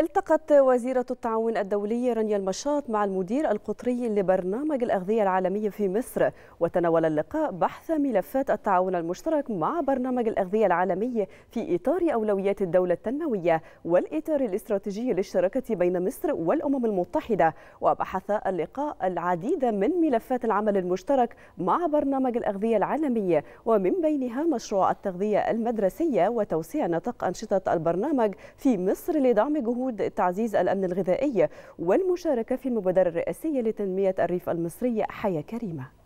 التقت وزيرة التعاون الدولي رانيا المشاط مع المدير القطري لبرنامج الأغذية العالمي في مصر وتناول اللقاء بحث ملفات التعاون المشترك مع برنامج الأغذية العالمي في إطار أولويات الدولة التنموية والإطار الاستراتيجي للشراكة بين مصر والأمم المتحدة وبحث اللقاء العديد من ملفات العمل المشترك مع برنامج الأغذية العالمي ومن بينها مشروع التغذية المدرسية وتوسيع نطاق أنشطة البرنامج في مصر لدعم جهود يعود تعزيز الأمن الغذائي والمشاركة في المبادرة الرئاسية لتنمية الريف المصري حياة كريمة